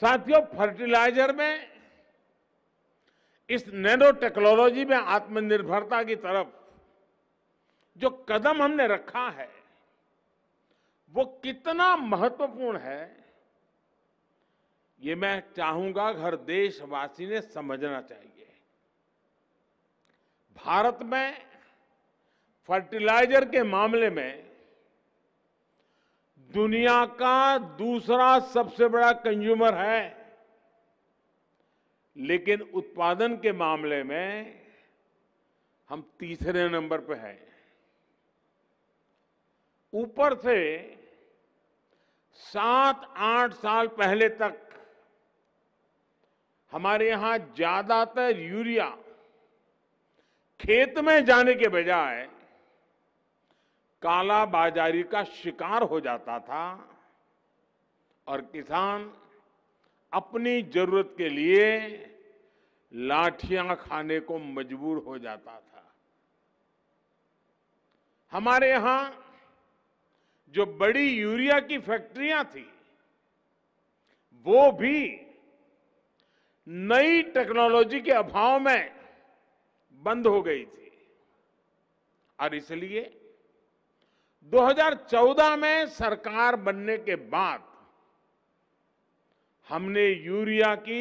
साथियों फर्टिलाइजर में इस नैनो टेक्नोलॉजी में आत्मनिर्भरता की तरफ जो कदम हमने रखा है वो कितना महत्वपूर्ण है ये मैं चाहूंगा हर देशवासी ने समझना चाहिए भारत में फर्टिलाइजर के मामले में दुनिया का दूसरा सबसे बड़ा कंज्यूमर है लेकिन उत्पादन के मामले में हम तीसरे नंबर पर हैं ऊपर से सात आठ साल पहले तक हमारे यहां ज्यादातर यूरिया खेत में जाने के बजाय कालाबाजारी का शिकार हो जाता था और किसान अपनी जरूरत के लिए लाठियां खाने को मजबूर हो जाता था हमारे यहां जो बड़ी यूरिया की फैक्ट्रियां थी वो भी नई टेक्नोलॉजी के अभाव में बंद हो गई थी और इसलिए 2014 में सरकार बनने के बाद हमने यूरिया की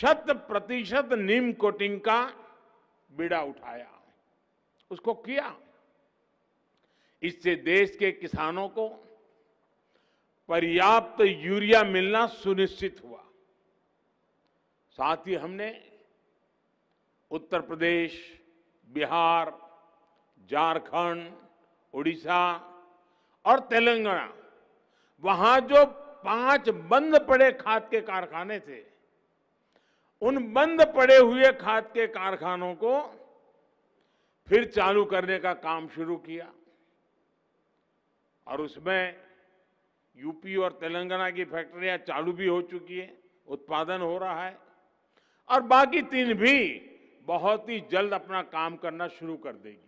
शत प्रतिशत नीम कोटिंग का बीड़ा उठाया उसको किया इससे देश के किसानों को पर्याप्त यूरिया मिलना सुनिश्चित हुआ साथ ही हमने उत्तर प्रदेश बिहार झारखंड उड़ीसा और तेलंगाना वहां जो पांच बंद पड़े खाद के कारखाने थे उन बंद पड़े हुए खाद के कारखानों को फिर चालू करने का काम शुरू किया और उसमें यूपी और तेलंगाना की फैक्ट्रियां चालू भी हो चुकी है उत्पादन हो रहा है और बाकी तीन भी बहुत ही जल्द अपना काम करना शुरू कर देगी